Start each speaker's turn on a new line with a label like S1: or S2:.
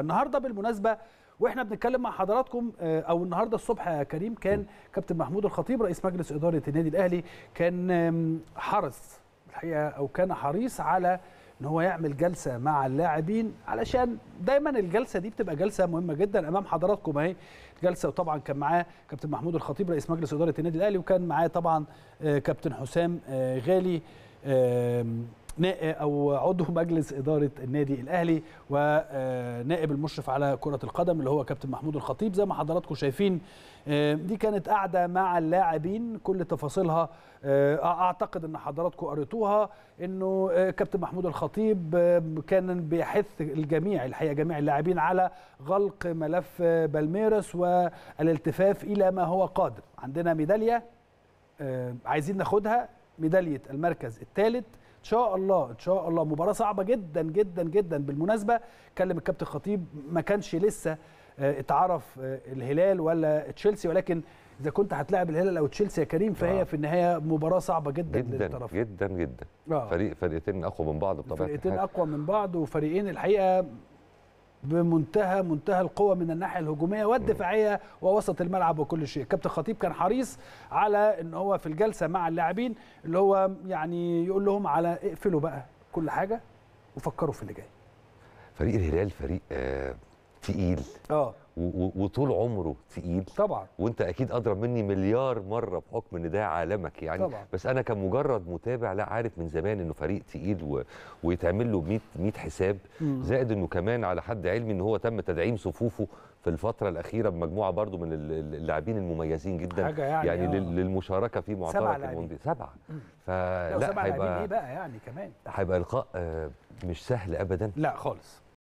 S1: النهارده بالمناسبه واحنا بنتكلم مع حضراتكم آه، او النهارده الصبح يا كريم كان كابتن محمود الخطيب رئيس مجلس اداره النادي الاهلي كان حرص الحقيقه او كان حريص على ان هو يعمل جلسه مع اللاعبين علشان دايما الجلسه دي بتبقى جلسه مهمه جدا امام حضراتكم اهي جلسه وطبعا كان معاه كابتن محمود الخطيب رئيس مجلس اداره النادي الاهلي وكان معاه طبعا آه، كابتن حسام آه، غالي او عضو مجلس اداره النادي الاهلي ونائب المشرف على كره القدم اللي هو كابتن محمود الخطيب زي ما حضراتكم شايفين آه، دي كانت قاعده مع اللاعبين كل تفاصيلها آه، اعتقد ان حضراتكم قريتوها انه آه، كابتن محمود الخطيب كان بيحث الجميع الحقيقه جميع اللاعبين على غلق ملف بالميرس والالتفاف الى ما هو قادر عندنا ميداليه عايزين ناخدها ميداليه المركز الثالث ان شاء الله ان شاء الله مباراه صعبه جدا جدا جدا بالمناسبه كلم الكابتن خطيب ما كانش لسه آه، اتعرف آه، الهلال ولا تشيلسي ولكن اذا كنت هتلاعب الهلال او تشيلسي يا كريم فهي آه. في النهايه مباراه صعبه جدا جدا للطرف.
S2: جدا جدا آه. فريق فرقتين اقوى من بعض بطبيعه فرقتين
S1: اقوى من بعض وفريقين الحقيقه بمنتهى منتهى القوة من الناحية الهجومية والدفاعية ووسط الملعب وكل شيء كابتن خطيب كان حريص على ان هو في الجلسة مع اللاعبين اللي هو يعني يقول لهم على اقفلوا بقى كل حاجة وفكروا في اللي جاي
S2: فريق الهلال فريق آه تقيل اه وطول عمره تقيل طبعا وانت اكيد اضرب مني مليار مره بحكم ان ده عالمك يعني طبعا. بس انا كمجرد متابع لا عارف من زمان انه فريق تقيل و... ويتعمل له 100 100 حساب مم. زائد انه كمان على حد علمي ان هو تم تدعيم صفوفه في الفتره الاخيره بمجموعه برضو من اللاعبين المميزين جدا حاجة يعني, يعني آه. للمشاركه في معترك المونديال سبعه فلا سبعه هيبقى ايه
S1: بقى يعني كمان
S2: هيبقى لقاء آه، مش سهل ابدا لا خالص